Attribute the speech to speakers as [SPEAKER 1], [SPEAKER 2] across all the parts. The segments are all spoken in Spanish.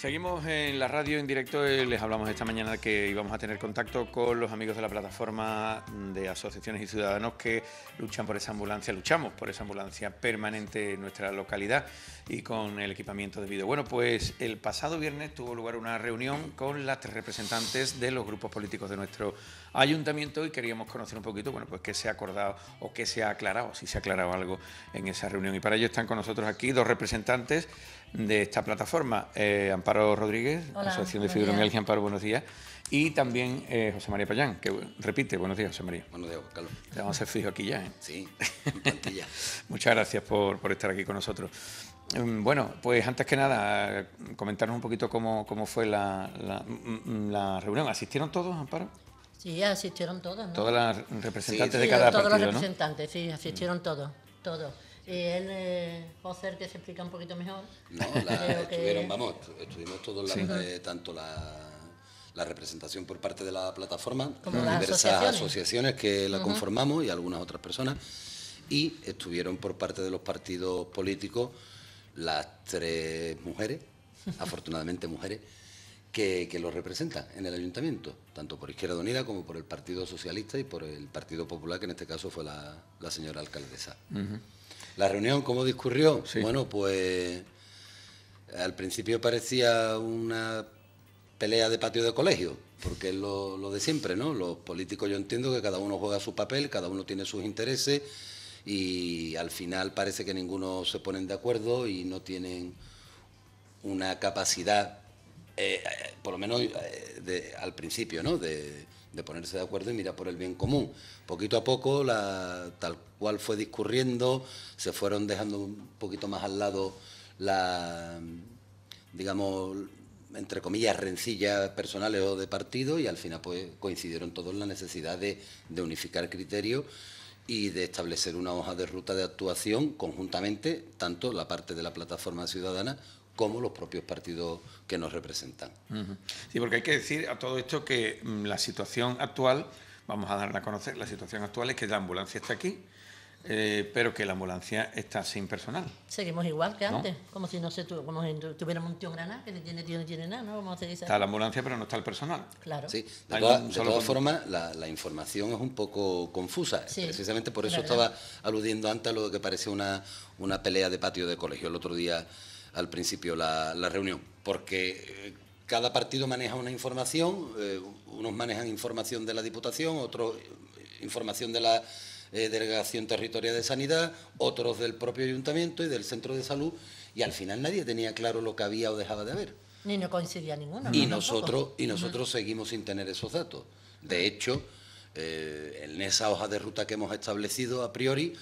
[SPEAKER 1] Seguimos en la radio en directo. Eh, les hablamos esta mañana que íbamos a tener contacto con los amigos de la plataforma de asociaciones y ciudadanos que luchan por esa ambulancia, luchamos por esa ambulancia permanente en nuestra localidad y con el equipamiento debido. Bueno, pues el pasado viernes tuvo lugar una reunión con las tres representantes de los grupos políticos de nuestro ayuntamiento y queríamos conocer un poquito, bueno, pues qué se ha acordado o qué se ha aclarado, si se ha aclarado algo en esa reunión. Y para ello están con nosotros aquí dos representantes de esta plataforma, eh, Amparo Rodríguez, Asociación de Fibromialgia Amparo, buenos días. Y también eh, José María Payán, que repite, buenos días, José María. Buenos días, Carlos. Te vamos a hacer fijo aquí ya, ¿eh? Sí, en plantilla. Muchas gracias por, estar aquí con nosotros. Mm, bueno, pues antes que nada, comentarnos un poquito cómo, fue mm, mm, la, reunión. ¿Asistieron todos, Amparo?
[SPEAKER 2] Sí, asistieron todos, ¿no? Todas
[SPEAKER 1] las representantes de cada todos ...sí, Todos los
[SPEAKER 2] representantes, sí, asistieron todos, todos. Y él, eh, José, que se explica un poquito mejor.
[SPEAKER 3] No, la, estuvieron, vamos, estuvimos todos, eh, tanto la, representación por parte de la plataforma, diversas asociaciones. que la conformamos y algunas otras personas, y estuvieron por parte de los partidos políticos las tres mujeres, afortunadamente mujeres, que, que los representan en el ayuntamiento, tanto por Izquierda Unida como por el Partido Socialista y por el Partido Popular, que en este caso fue la, señora alcaldesa. La reunión, ¿cómo discurrió? Bueno, pues al principio parecía una pelea de patio de colegio, porque es lo, de siempre, ¿no? Los políticos yo entiendo que cada uno juega su papel, cada uno tiene sus intereses y al final parece que ninguno se ponen de acuerdo y no tienen una capacidad, eh, eh, por lo menos eh, al principio, ¿no? De, de ponerse de acuerdo y mirar por el bien común. Poquito a poco, tal cual fue discurriendo, se fueron dejando un poquito más al lado la, digamos, entre comillas, rencillas personales o de partido y al final pues coincidieron todos en la necesidad de, de unificar criterios y de establecer una hoja de ruta de actuación conjuntamente, tanto la parte de la plataforma ciudadana como los propios partidos que nos representan.
[SPEAKER 1] Sí, porque hay que decir a todo esto que mm, la situación actual, vamos a darla a conocer, la situación actual es que la ambulancia está aquí, eh, pero que la ambulancia está sin personal.
[SPEAKER 2] Seguimos igual que antes, como si no se tuviéramos un tío Granada... que no tiene tío, no tiene nada, ¿no? Como dice. Está
[SPEAKER 3] la ambulancia, pero no está el personal.
[SPEAKER 1] Claro. Sí, de, todas formas,
[SPEAKER 3] la, información es un poco confusa. Precisamente por eso estaba aludiendo antes a lo que parecía una, una pelea de patio de colegio el otro día al principio la, reunión, porque eh, cada partido maneja una información, eh, unos manejan información de la Diputación, otros eh, información de la Delegación Territorial de Sanidad, otros del propio Ayuntamiento y del Centro de Salud, y al final nadie tenía claro lo que había o dejaba de haber.
[SPEAKER 2] Ni no coincidía ninguna. Y, nosotros, y nosotros
[SPEAKER 3] seguimos sin tener esos datos. De hecho, en esa hoja de ruta que hemos establecido a priori,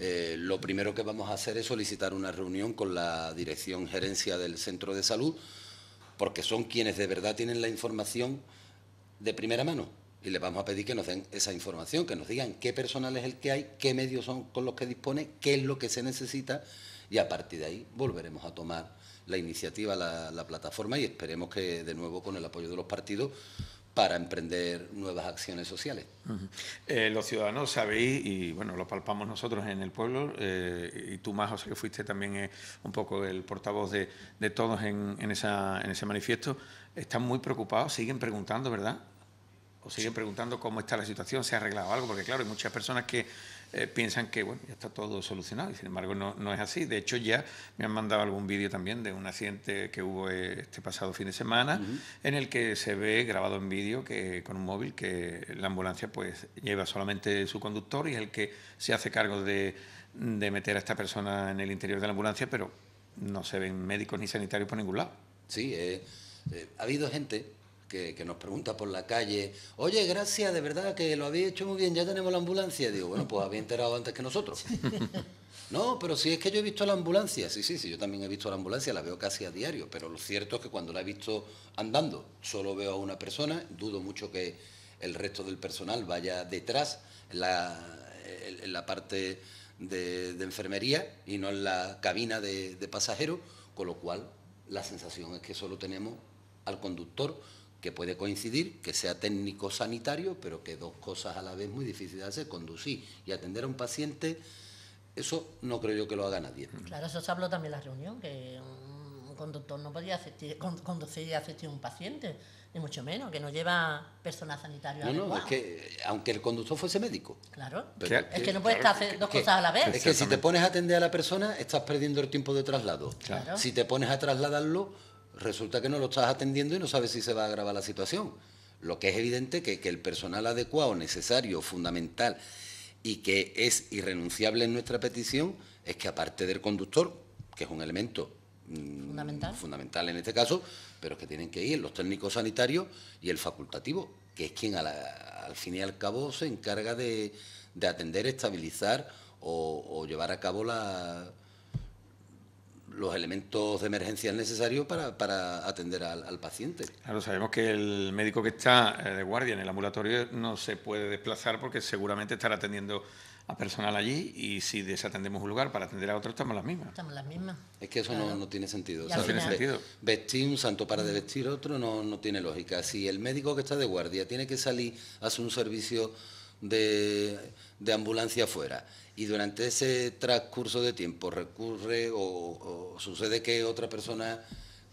[SPEAKER 3] eh, lo primero que vamos a hacer es solicitar una reunión con la dirección gerencia del centro de salud, porque son quienes de verdad tienen la información de primera mano. Y les vamos a pedir que nos den esa información, que nos digan qué personal es el que hay, qué medios son con los que dispone, qué es lo que se necesita y a partir de ahí volveremos a tomar la iniciativa, la plataforma y esperemos que de nuevo con el apoyo de los partidos para emprender nuevas acciones sociales. Eh, los ciudadanos sabéis, y bueno, lo palpamos nosotros en
[SPEAKER 1] el pueblo, eh, y tú más, José, que fuiste también eh, un poco el portavoz de, todos en, esa, en ese manifiesto, están muy preocupados, siguen preguntando, ¿verdad? O siguen preguntando cómo está la situación, se ha arreglado algo, porque claro, hay muchas personas que eh, piensan que bueno, ya está todo solucionado y sin embargo no, es así. De hecho ya me han mandado algún vídeo también de un accidente que hubo eh, este pasado fin de semana en el que se ve grabado en vídeo que con un móvil que la ambulancia pues lleva solamente su conductor y es el que se hace cargo de, de meter a esta persona en el interior de la ambulancia, pero no se ven médicos ni sanitarios por ningún lado. Sí,
[SPEAKER 3] eh, ha habido gente que, nos pregunta por la calle, oye, gracias, de verdad que lo habéis hecho muy bien, ya tenemos la ambulancia. digo, bueno, pues había enterado antes que nosotros. No, pero si es que yo he visto la ambulancia, sí, sí, sí, yo también he visto la ambulancia, la veo casi a diario, pero lo cierto es que cuando la he visto andando, solo veo a una persona, dudo mucho que el resto del personal vaya detrás, en la, la parte de, enfermería y no en la cabina de, de pasajeros, con lo cual la sensación es que solo tenemos al conductor que puede coincidir, que sea técnico sanitario, pero que dos cosas a la vez muy difícil de hacer, conducir y atender a un paciente, eso no creo yo que lo haga nadie.
[SPEAKER 2] Claro, eso se habló también en la reunión, que un conductor no podía conducir y asistir a un paciente, ni mucho menos, que no lleva personal sanitario. No, no, es
[SPEAKER 3] que aunque el conductor fuese médico. Claro, es que, no puedes hacer dos cosas a la vez. Es que si te pones a atender a la persona, estás perdiendo el tiempo de traslado. Si te pones a trasladarlo, resulta que no lo estás atendiendo y no sabes si se va a agravar la situación. Lo que es evidente que, que el personal adecuado, necesario, fundamental y que es irrenunciable en nuestra petición es que aparte del conductor, que es un elemento mm, fundamental, en este caso, pero que tienen que ir los técnicos sanitarios y el facultativo, que es quien al fin y al cabo se encarga de, atender, estabilizar o llevar a cabo la, los elementos de emergencia necesarios para, atender al, paciente.
[SPEAKER 1] Claro, sabemos que el médico que está eh, de guardia en el ambulatorio no se puede desplazar porque seguramente estará atendiendo a personal allí y si desatendemos un lugar para
[SPEAKER 3] atender a otro estamos las mismas.
[SPEAKER 2] Estamos las mismas.
[SPEAKER 3] Es que eso no, tiene sentido. No tiene sentido. Vestir un santo para de mm. vestir otro no, no tiene lógica. Si el médico que está de guardia tiene que salir a hacer un servicio de, ambulancia afuera y durante ese transcurso de tiempo recurre o, sucede que otra persona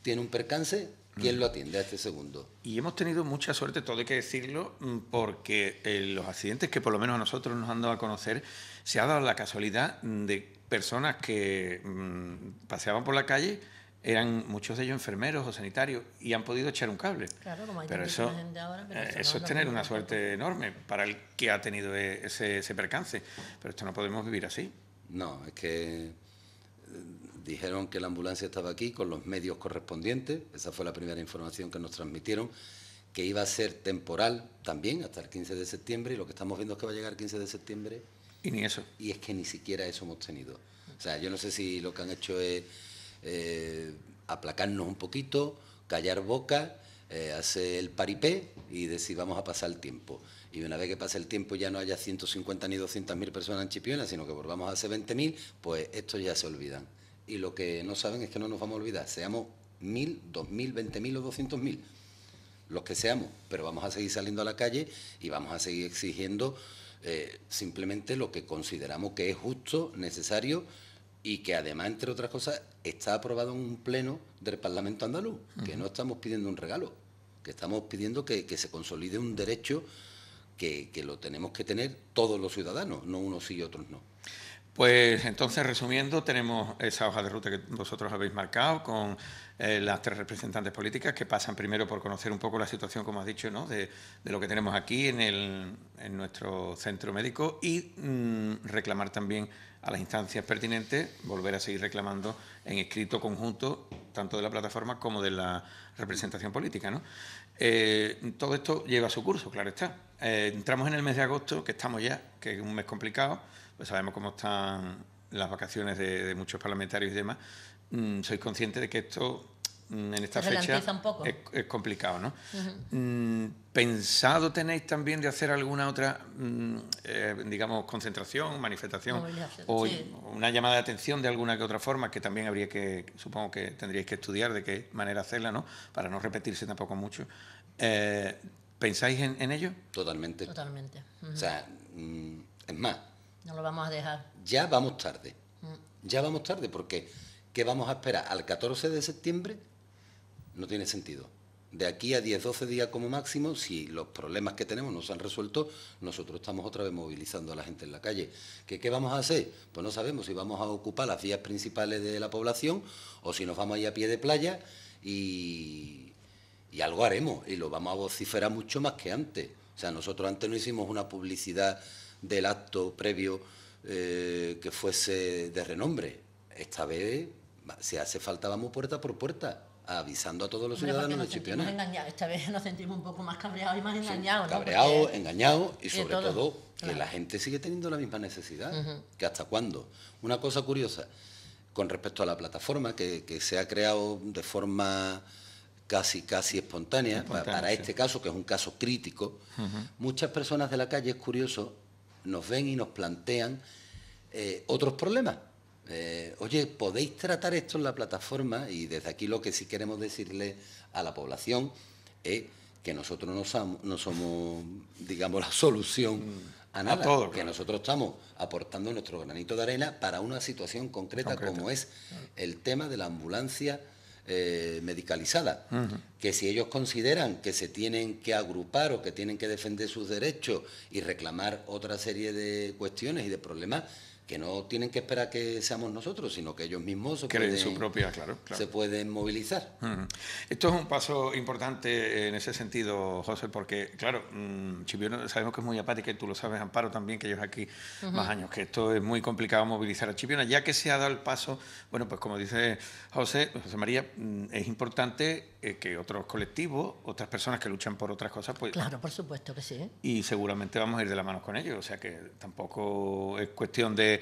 [SPEAKER 3] tiene un percance, ¿Quién lo atiende a este segundo?
[SPEAKER 1] Y hemos tenido mucha suerte, todo hay que decirlo, mm, porque eh, los accidentes que por lo menos a nosotros nos han dado a conocer, se ha dado la casualidad mm, de personas que mm, paseaban por la calle, eran muchos de ellos enfermeros o sanitarios y han podido echar un cable.
[SPEAKER 2] Claro, como hay pero eso, gente eh, eso, es tener una suerte
[SPEAKER 1] enorme para
[SPEAKER 3] el que ha tenido e, ese, percance. Pero esto no podemos vivir así. No, es que eh, dijeron que la ambulancia estaba aquí con los medios correspondientes, esa fue la primera información que nos transmitieron, que iba a ser temporal también hasta el 15 de septiembre y lo que estamos viendo es que va a llegar el 15 de septiembre. Y ni eso. Y es que ni siquiera eso hemos tenido. O sea, yo no sé si lo que han hecho es eh, aplacarnos un poquito, callar boca, eh, hacer el paripé y decir vamos a pasar el tiempo. Y una vez que pase el tiempo ya no haya 150 ni 200 mil personas en Chipiona, sino que volvamos a hacer 20 mil, pues estos ya se olvidan. Y lo que no saben es que no nos vamos a olvidar, seamos mil, dos mil, veinte mil o doscientos mil, los que seamos, pero vamos a seguir saliendo a la calle y vamos a seguir exigiendo eh, simplemente lo que consideramos que es justo, necesario y que además, entre otras cosas, está aprobado en un pleno del Parlamento andaluz, que no estamos pidiendo un regalo, que estamos pidiendo que, se consolide un derecho que, lo tenemos que tener todos los ciudadanos, no unos y otros no.
[SPEAKER 1] Pues entonces, resumiendo, tenemos esa hoja de ruta que vosotros habéis marcado con eh, las tres representantes políticas que pasan primero por conocer un poco la situación, como has dicho, ¿no? de, lo que tenemos aquí en, el, en nuestro centro médico y mm, reclamar también a las instancias pertinentes volver a seguir reclamando en escrito conjunto, tanto de la plataforma como de la representación política. Eh, todo esto lleva su curso, claro está. Eh, entramos en el mes de agosto, que estamos ya, que es un mes complicado, pues sabemos cómo están las vacaciones de, muchos parlamentarios y demás. Mm, soy consciente de que esto Mm, en esta fecha Es, complicado, ¿no? Mm, ¿Pensado tenéis también de hacer alguna otra, mm, eh, digamos, concentración, manifestación o una llamada de atención de alguna que otra forma que también habría que, supongo que tendríais que estudiar de qué manera hacerla, ¿no? Para no repetirse tampoco mucho. Eh, ¿Pensáis en, ello? Totalmente. Totalmente.
[SPEAKER 2] O
[SPEAKER 3] sea, es más.
[SPEAKER 2] No lo vamos a dejar.
[SPEAKER 3] Ya vamos tarde. Ya vamos tarde porque ¿qué vamos a esperar? ¿Al 14 de septiembre? No tiene sentido. De aquí a 10, 12 días como máximo, si los problemas que tenemos no se han resuelto, nosotros estamos otra vez movilizando a la gente en la calle. ¿Qué, vamos a hacer? Pues no sabemos si vamos a ocupar las vías principales de la población o si nos vamos ir a pie de playa y, y algo haremos y lo vamos a vociferar mucho más que antes. O sea, nosotros antes no hicimos una publicidad del acto previo eh, que fuese de renombre. Esta vez, si hace falta, vamos puerta por puerta avisando a todos los ciudadanos de
[SPEAKER 2] esta vez nos sentimos un poco más cabreados y más engañados. cabreados,
[SPEAKER 3] engañados y sobre todo, que la gente sigue teniendo la misma necesidad. ¿Qué hasta cuándo? Una cosa curiosa con respecto a la plataforma que, se ha creado de forma casi casi espontánea, para, este caso, que es un caso crítico, muchas personas de la calle, es curioso, nos ven y nos plantean eh, otros problemas eh, oye, podéis tratar esto en la plataforma y desde aquí lo que sí queremos decirle a la población es que nosotros no somos, no somos digamos, la solución mm. a nada, que nosotros estamos aportando nuestro granito de arena para una situación concreta, como es el tema de la ambulancia eh, medicalizada, que si ellos consideran que se tienen que agrupar o que tienen que defender sus derechos y reclamar otra serie de cuestiones y de problemas, que no tienen que esperar que seamos nosotros, sino que ellos mismos se, Creen pueden, su propia, claro, se pueden movilizar. Esto es un
[SPEAKER 1] paso importante en ese sentido, José, porque, claro, mm, Chiviona sabemos que es muy apática y tú lo sabes, Amparo, también, que ellos aquí más años, que esto es muy complicado movilizar a Chiviona Ya que se ha dado el paso, bueno, pues como dice José, José María, mm, es importante eh, que otros colectivos, otras personas que luchan por otras cosas, pues... Claro,
[SPEAKER 2] por supuesto que sí.
[SPEAKER 1] Y seguramente vamos a ir de la mano con ellos, o sea que tampoco es cuestión de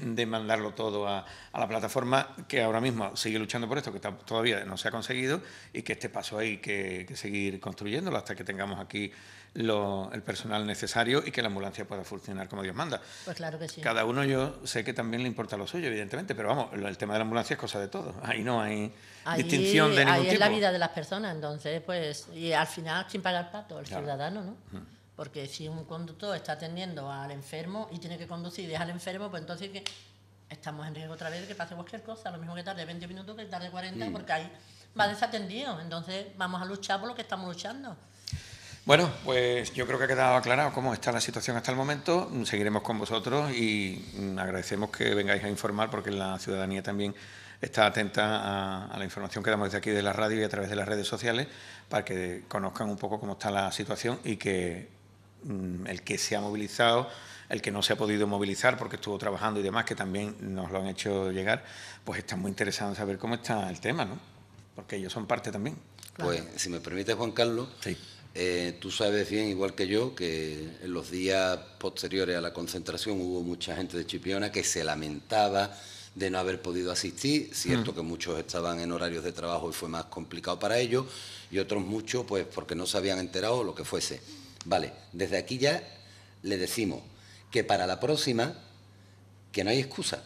[SPEAKER 1] de, mandarlo todo a, la plataforma que ahora mismo sigue luchando por esto, que todavía no se ha conseguido y que este paso hay que, seguir construyéndolo hasta que tengamos aquí el personal necesario y que la ambulancia pueda funcionar como Dios manda.
[SPEAKER 2] Pues claro que sí. Cada
[SPEAKER 1] uno yo sé que también le importa lo suyo, evidentemente, pero vamos, el tema de la ambulancia es cosa de todos. Ahí no hay distinción de ningún ahí tipo. Ahí es la vida
[SPEAKER 2] de las personas, entonces, pues, y al final, sin pagar pato, el ciudadano, ¿no? Mm. Porque si un conductor está atendiendo al enfermo y tiene que conducir y deja al enfermo, pues entonces que estamos en riesgo otra vez de que pase cualquier cosa. Lo mismo que tarde 20 minutos que tarde 40, mm. porque ahí va desatendido. Entonces vamos a luchar por lo que estamos luchando.
[SPEAKER 1] Bueno, pues yo creo que ha quedado aclarado cómo está la situación hasta el momento. Seguiremos con vosotros y mm, agradecemos que vengáis a informar porque la ciudadanía también está atenta a, la información que damos desde aquí de la radio y a través de las redes sociales para que conozcan un poco cómo está la situación y que Mm, el que se ha movilizado, el que no se ha podido movilizar porque estuvo trabajando y demás, que también nos lo han hecho llegar, pues está muy interesado en saber cómo está el tema, ¿no? Porque ellos son parte también.
[SPEAKER 3] Pues, si me permite, Juan Carlos, eh, tú sabes bien, igual que yo, que en los días posteriores a la concentración hubo mucha gente de Chipiona que se lamentaba de no haber podido asistir. Cierto mm. que muchos estaban en horarios de trabajo y fue más complicado para ellos, y otros muchos, pues porque no se habían enterado o lo que fuese. Vale, desde aquí ya le decimos que para la próxima, que no hay excusa.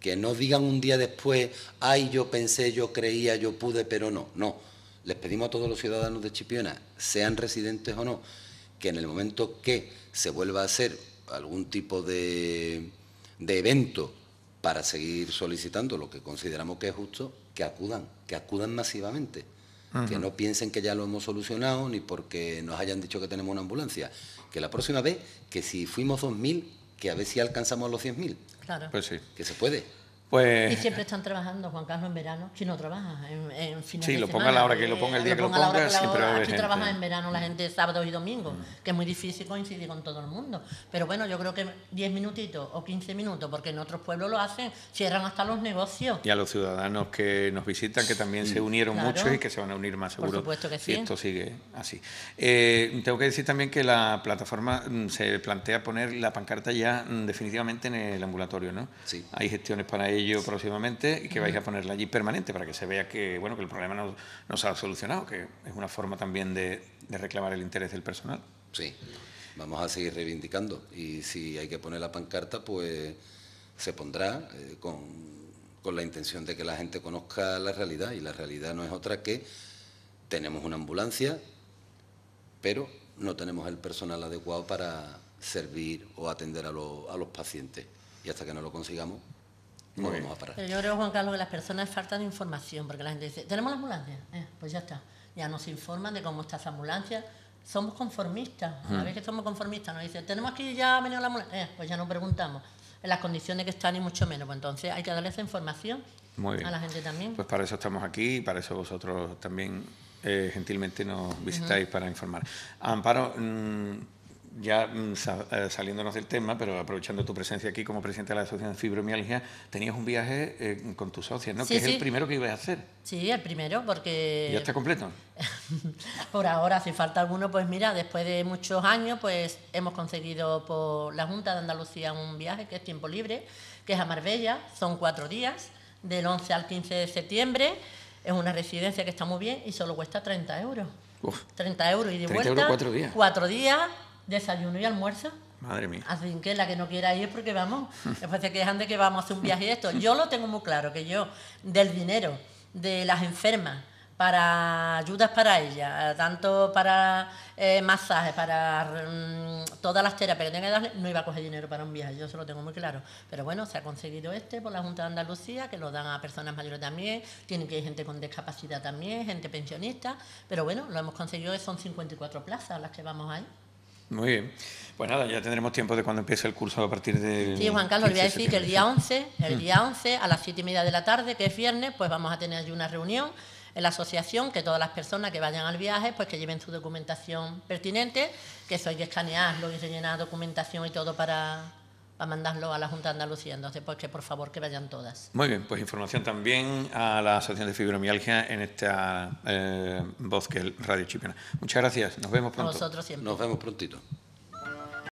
[SPEAKER 3] Que no digan un día después, ay, yo pensé, yo creía, yo pude, pero no. No. Les pedimos a todos los ciudadanos de Chipiona, sean residentes o no, que en el momento que se vuelva a hacer algún tipo de, de evento para seguir solicitando lo que consideramos que es justo, que acudan, que acudan masivamente. Que no piensen que ya lo hemos solucionado ni porque nos hayan dicho que tenemos una ambulancia. Que la próxima vez, que si fuimos 2.000, que a ver si alcanzamos los 100.000. Claro. Pues sí. Que se puede. Pues y siempre
[SPEAKER 2] están trabajando, Juan Carlos, en verano. Si no trabaja en, en sí, de semana. Sí, lo ponga a la hora que lo ponga, el día lo que, lo ponga, siempre va a haber Aquí trabaja en verano la mm. gente sábado y domingo, mm. que es muy difícil coincidir con todo el mundo. Pero bueno, yo creo que 10 minutitos o 15 minutos, porque en otros pueblos lo hacen, cierran hasta los negocios.
[SPEAKER 1] Y a los ciudadanos que nos visitan, que también se unieron mucho muchos y que se van a unir más seguro. Por supuesto que sí. y esto sigue así. Eh, tengo que decir también que la plataforma mm, se plantea poner la pancarta ya definitivamente en el ambulatorio, ¿no? Sí. Hay gestiones para ello ello próximamente y que vais a ponerla allí permanente para que se vea que, bueno, que el problema no, se ha solucionado, que es
[SPEAKER 3] una forma también de, reclamar el interés del personal. Sí, vamos a seguir reivindicando y si hay que poner la pancarta, pues se pondrá eh, con, la intención de que la gente conozca la realidad y la realidad no es otra que tenemos una ambulancia, pero no tenemos el personal adecuado para servir o atender a los pacientes. Y hasta que no lo consigamos,
[SPEAKER 2] yo creo, Juan Carlos, que las personas faltan información, porque la gente dice, tenemos la ambulancia, eh, pues ya está. Ya nos informan de cómo está esa ambulancia, somos conformistas, a hmm. vez que somos conformistas, nos dicen, tenemos aquí ya venido la ambulancia, eh, pues ya nos preguntamos en las condiciones que están y mucho menos. Pues entonces hay que darle esa información a la gente también. Pues
[SPEAKER 1] para eso estamos aquí y para eso vosotros también eh, gentilmente nos visitáis para informar. Amparo... Mm, ya mm, eh, saliéndonos del tema, pero aprovechando tu presencia aquí como presidente de la Asociación de Fibromialgia, tenías un viaje eh, con tus socias, ¿no? que es el primero que ibas a hacer.
[SPEAKER 2] Sí, el primero, porque... ¿Ya está completo? por ahora, si falta alguno, pues mira, después de muchos años, pues hemos conseguido por la Junta de Andalucía un viaje que es tiempo libre, que es a Marbella, son cuatro días, del 11 al 15 de septiembre, es una residencia que está muy bien y solo cuesta 30 euros. 30 euros y de 30 vuelta. Euros cuatro días. Cuatro días desayuno y almuerzo. Madre mía. Así que la que no quiera ir, es porque vamos, después que quejan de que vamos a hacer un viaje y esto. Yo lo tengo muy claro, que yo, del dinero de las enfermas, para ayudas para ellas, tanto para eh, masajes, para mm, todas las terapias que tenga que darle, no iba a coger dinero para un viaje, yo se lo tengo muy claro. Pero bueno, se ha conseguido este por la Junta de Andalucía, que lo dan a personas mayores también, tiene que ir gente con discapacidad también, gente pensionista, pero bueno, lo hemos conseguido, son 54 plazas las que vamos ahí.
[SPEAKER 1] Muy bien. Pues nada, ya tendremos tiempo de cuando empiece el curso a partir de... Sí, Juan
[SPEAKER 2] Carlos, voy a decir que el día 11, el mm. día 11 a las 7 y media de la tarde, que es viernes, pues vamos a tener allí una reunión en la asociación, que todas las personas que vayan al viaje, pues que lleven su documentación pertinente, que eso hay que escanearlo y rellenar documentación y todo para para mandarlo a la Junta de Andalucía. Entonces, pues que por favor que vayan todas.
[SPEAKER 1] Muy bien, pues información también a la Asociación de Fibromialgia en esta eh, voz que es Radio Chipena. Muchas gracias, nos vemos pronto. Nosotros siempre. Nos vemos prontito.